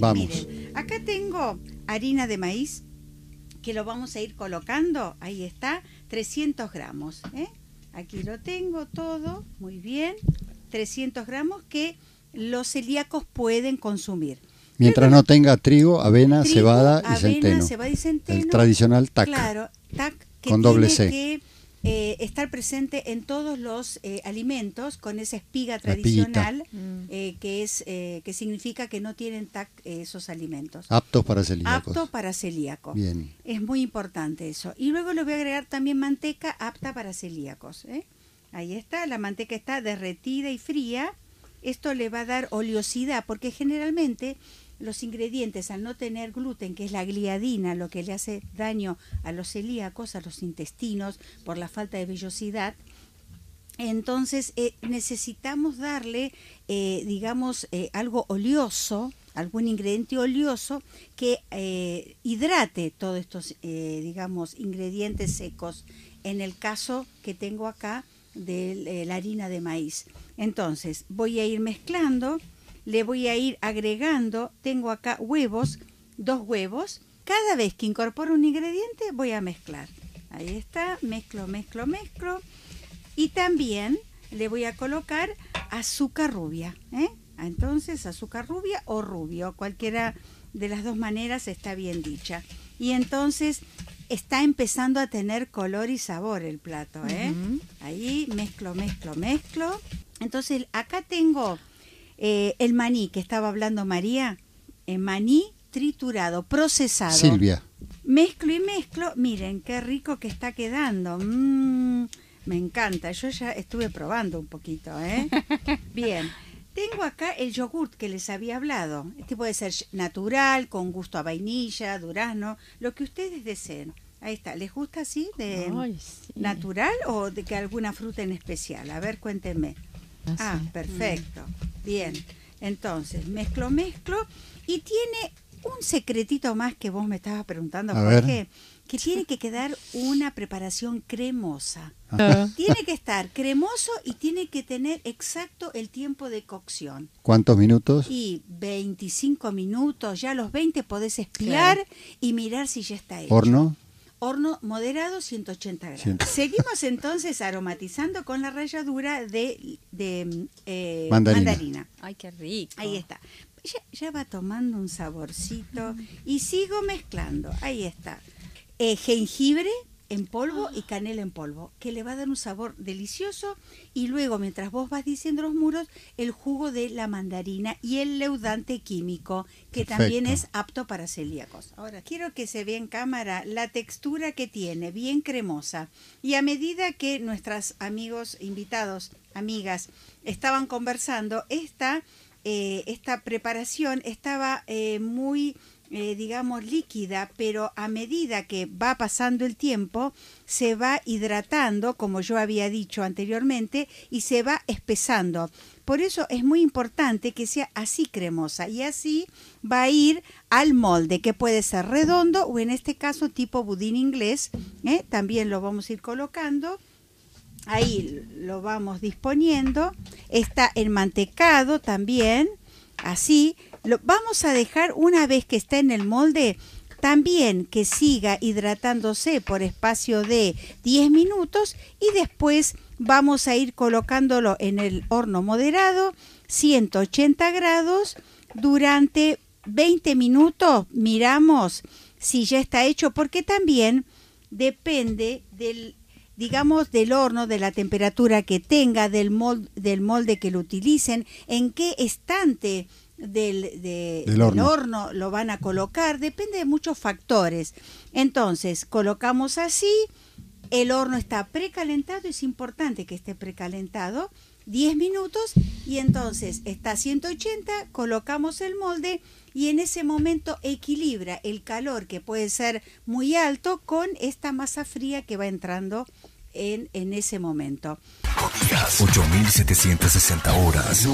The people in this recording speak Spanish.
Vamos. Miren, acá tengo harina de maíz que lo vamos a ir colocando. Ahí está, 300 gramos. ¿eh? Aquí lo tengo todo, muy bien. 300 gramos que los celíacos pueden consumir. Mientras no tenga trigo, avena, cebada y centeno. El tradicional tac. Claro, tac que con doble C. Eh, estar presente en todos los eh, alimentos con esa espiga tradicional mm. eh, que es que significa que no tienen TAC esos alimentos. Aptos para celíacos. apto para celíacos. Es muy importante eso. Y luego le voy a agregar también manteca apta para celíacos. Ahí está, la manteca está derretida y fría. Esto le va a dar oleosidad porque generalmente los ingredientes al no tener gluten, que es la gliadina, lo que le hace daño a los celíacos, a los intestinos, por la falta de vellosidad, entonces eh, necesitamos darle, eh, digamos, eh, algo oleoso, algún ingrediente oleoso que hidrate todos estos, digamos, ingredientes secos. En el caso que tengo acá de la harina de maíz. Entonces voy a ir mezclando le voy a ir agregando, tengo acá huevos, dos huevos. Cada vez que incorporo un ingrediente voy a mezclar. Ahí está, mezclo, mezclo, mezclo. Y también le voy a colocar azúcar rubia. ¿eh? Entonces, azúcar rubia o rubio, cualquiera de las dos maneras está bien dicha. Y entonces está empezando a tener color y sabor el plato. ¿eh? Ahí mezclo, mezclo, mezclo. Entonces, acá tengo eh, el maní que estaba hablando María, eh, maní triturado, procesado. Silvia. Mezclo y mezclo, miren qué rico que está quedando. Mm, me encanta, yo ya estuve probando un poquito, ¿eh? Bien. Tengo acá el yogurt que les había hablado. Este puede ser natural, con gusto a vainilla, durazno, lo que ustedes deseen. Ahí está. ¿Les gusta así de natural o de que alguna fruta en especial? A ver, cuéntenme. Ah, ah perfecto. Bien, entonces mezclo, mezclo y tiene un secretito más que vos me estabas preguntando, porque que tiene que quedar una preparación cremosa. Tiene que estar cremoso y tiene que tener exacto el tiempo de cocción. ¿Cuántos minutos? Y 25 minutos, ya a los 20 podés espiar y mirar si ya está hecho. ¿Horno? Horno moderado 180 grados. Seguimos entonces aromatizando con la ralladura de, mm, eh, mandarina. Ay, qué rico. Ahí está. Ya, va tomando un saborcito y sigo mezclando. Ahí está. Eh, jengibre, en polvo y ah. canela en polvo, que le va a dar un sabor delicioso. Y luego, mientras vos vas diciendo los muros, el jugo de la mandarina y el leudante químico, que también es apto para celíacos. Ahora, quiero que se vea en cámara la textura que tiene, bien cremosa. Y a medida que nuestros amigos invitados, amigas, estaban conversando, esta, eh, esta preparación estaba eh, muy eh, digamos, líquida, pero a medida que va pasando el tiempo, se va hidratando, como yo había dicho anteriormente, y se va espesando. Por eso es muy importante que sea así cremosa y así va a ir al molde, que puede ser redondo o en este caso tipo budín inglés. ¿eh? También lo vamos a ir colocando. Ahí lo vamos disponiendo. Está el mantecado también, así vamos a dejar una vez que está en el molde también que siga hidratándose por espacio de 10 minutos y después vamos a ir colocándolo en el horno moderado 180 grados durante 20 minutos miramos si ya está hecho porque también depende del digamos del horno, de la temperatura que tenga, del del molde que lo utilicen, en qué estante del, horno. lo van a colocar, depende de muchos factores. Entonces, colocamos así, el horno está precalentado, es importante que esté precalentado, 10 minutos, y entonces está a 180, colocamos el molde y en ese momento equilibra el calor que puede ser muy alto con esta masa fría que va entrando en, en ese momento. 8760 horas.